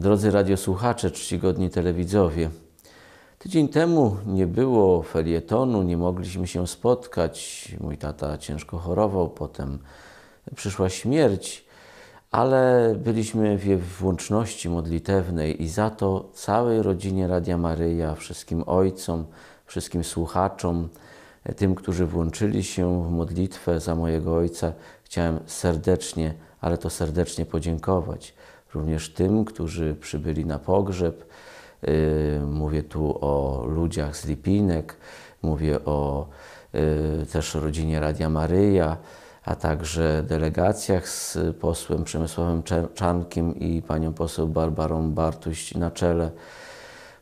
Drodzy radiosłuchacze, czcigodni telewidzowie, tydzień temu nie było felietonu, nie mogliśmy się spotkać. Mój tata ciężko chorował, potem przyszła śmierć, ale byliśmy w łączności modlitewnej i za to całej rodzinie Radia Maryja, wszystkim ojcom, wszystkim słuchaczom, tym, którzy włączyli się w modlitwę za mojego ojca, chciałem serdecznie, ale to serdecznie podziękować również tym, którzy przybyli na pogrzeb. Y, mówię tu o ludziach z Lipinek, mówię o y, też rodzinie Radia Maryja, a także delegacjach z posłem Przemysławem Czankiem i panią poseł Barbarą Bartuś na czele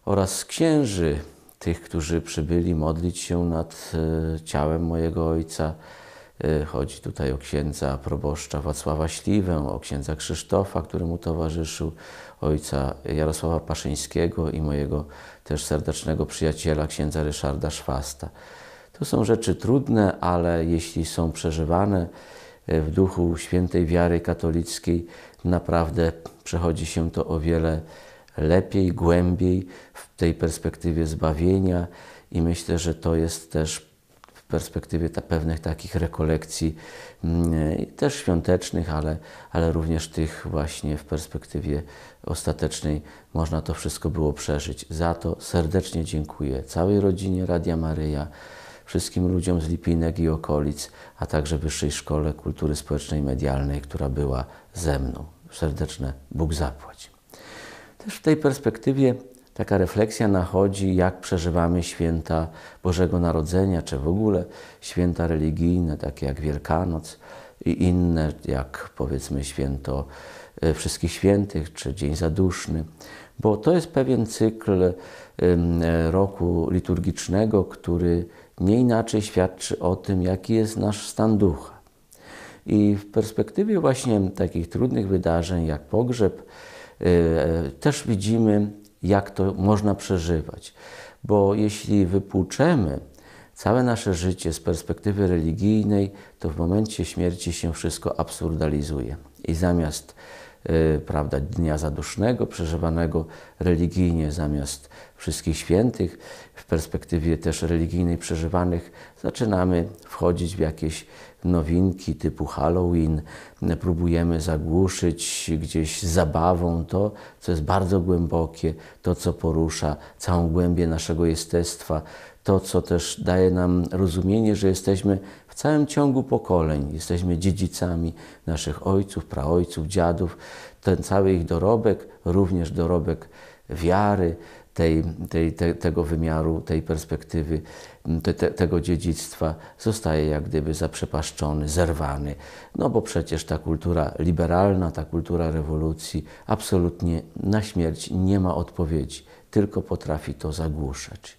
oraz księży, tych, którzy przybyli modlić się nad y, ciałem mojego ojca. Y, chodzi tutaj o księdza proboszcza Wacława Śliwę, o księdza Krzysztofa, który mu towarzyszył, ojca Jarosława Paszyńskiego i mojego też serdecznego przyjaciela, księdza Ryszarda Szwasta. To są rzeczy trudne, ale jeśli są przeżywane y, w duchu świętej wiary katolickiej, naprawdę przechodzi się to o wiele lepiej, głębiej w tej perspektywie zbawienia i myślę, że to jest też perspektywie ta pewnych takich rekolekcji mm, też świątecznych, ale, ale również tych właśnie w perspektywie ostatecznej można to wszystko było przeżyć. Za to serdecznie dziękuję całej rodzinie Radia Maryja, wszystkim ludziom z Lipinek i okolic, a także Wyższej Szkole Kultury Społecznej i Medialnej, która była ze mną. Serdeczne Bóg zapłać. Też w tej perspektywie taka refleksja nachodzi, jak przeżywamy święta Bożego Narodzenia, czy w ogóle święta religijne, takie jak Wielkanoc i inne, jak powiedzmy święto e, Wszystkich Świętych, czy Dzień Zaduszny, bo to jest pewien cykl e, roku liturgicznego, który nie inaczej świadczy o tym, jaki jest nasz stan ducha. I w perspektywie właśnie takich trudnych wydarzeń jak pogrzeb, e, też widzimy jak to można przeżywać. Bo jeśli wypłuczemy całe nasze życie z perspektywy religijnej, to w momencie śmierci się wszystko absurdalizuje. I zamiast Y, prawda, dnia zadusznego, przeżywanego religijnie zamiast wszystkich świętych, w perspektywie też religijnej przeżywanych, zaczynamy wchodzić w jakieś nowinki typu Halloween, próbujemy zagłuszyć gdzieś zabawą to, co jest bardzo głębokie, to, co porusza całą głębię naszego jestestwa, to, co też daje nam rozumienie, że jesteśmy w całym ciągu pokoleń, jesteśmy dziedzicami naszych ojców, praojców, dziadów. Ten cały ich dorobek, również dorobek wiary, tej, tej, te, tego wymiaru, tej perspektywy, mm, te, te, tego dziedzictwa zostaje jak gdyby zaprzepaszczony, zerwany. No bo przecież ta kultura liberalna, ta kultura rewolucji absolutnie na śmierć nie ma odpowiedzi, tylko potrafi to zagłuszać.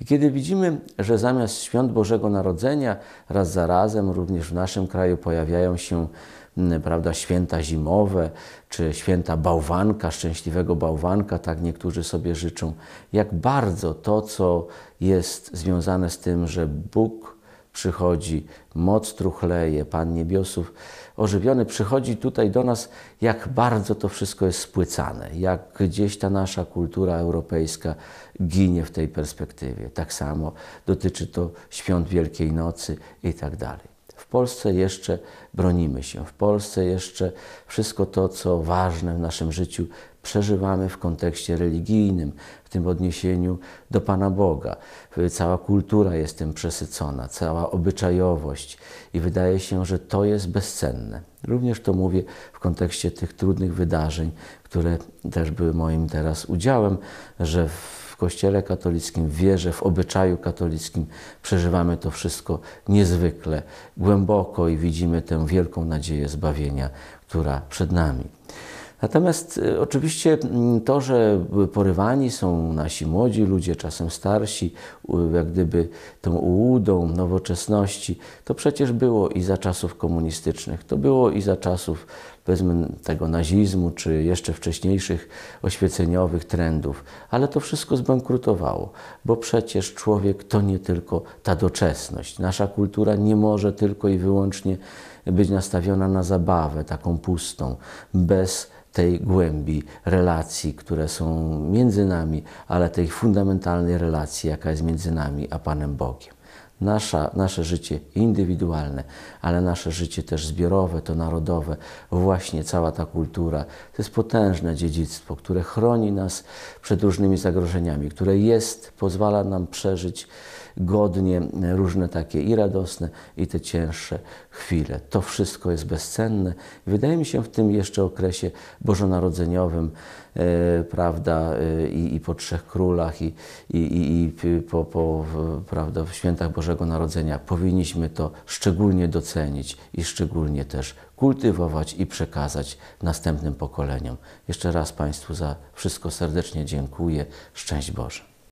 I kiedy widzimy, że zamiast świąt Bożego Narodzenia raz za razem również w naszym kraju pojawiają się Mm, prawda, święta zimowe, czy święta bałwanka, szczęśliwego bałwanka, tak niektórzy sobie życzą. Jak bardzo to, co jest związane z tym, że Bóg przychodzi, moc truchleje, Pan Niebiosów ożywiony przychodzi tutaj do nas, jak bardzo to wszystko jest spłycane, jak gdzieś ta nasza kultura europejska ginie w tej perspektywie. Tak samo dotyczy to świąt Wielkiej Nocy i tak dalej. W Polsce jeszcze bronimy się, w Polsce jeszcze wszystko to, co ważne w naszym życiu, przeżywamy w kontekście religijnym, w tym odniesieniu do Pana Boga. Cała kultura jest tym przesycona, cała obyczajowość i wydaje się, że to jest bezcenne. Również to mówię w kontekście tych trudnych wydarzeń, które też były moim teraz udziałem, że w Kościele katolickim, w wierze, w obyczaju katolickim przeżywamy to wszystko niezwykle głęboko i widzimy tę wielką nadzieję zbawienia, która przed nami. Natomiast y, oczywiście mm, to, że porywani są nasi młodzi ludzie, czasem starsi, jak gdyby tą ułudą nowoczesności, to przecież było i za czasów komunistycznych, to było i za czasów powiedzmy tego nazizmu, czy jeszcze wcześniejszych oświeceniowych trendów, ale to wszystko zbankrutowało, bo przecież człowiek to nie tylko ta doczesność. Nasza kultura nie może tylko i wyłącznie być nastawiona na zabawę taką pustą, bez tej głębi relacji, które są między nami, ale tej fundamentalnej relacji, jaka jest między nami a Panem Bogiem. Nasza, nasze życie indywidualne, ale nasze życie też zbiorowe, to narodowe, właśnie cała ta kultura, to jest potężne dziedzictwo, które chroni nas przed różnymi zagrożeniami, które jest, pozwala nam przeżyć godnie różne takie i radosne, i te cięższe chwile. To wszystko jest bezcenne. Wydaje mi się w tym jeszcze okresie bożonarodzeniowym, e, prawda, e, i, i, po Trzech Królach, i, i, i po, po, prawda, w świętach Bożego Bożego Narodzenia powinniśmy to szczególnie docenić i szczególnie też kultywować i przekazać następnym pokoleniom. Jeszcze raz Państwu za wszystko serdecznie dziękuję. Szczęść Boże.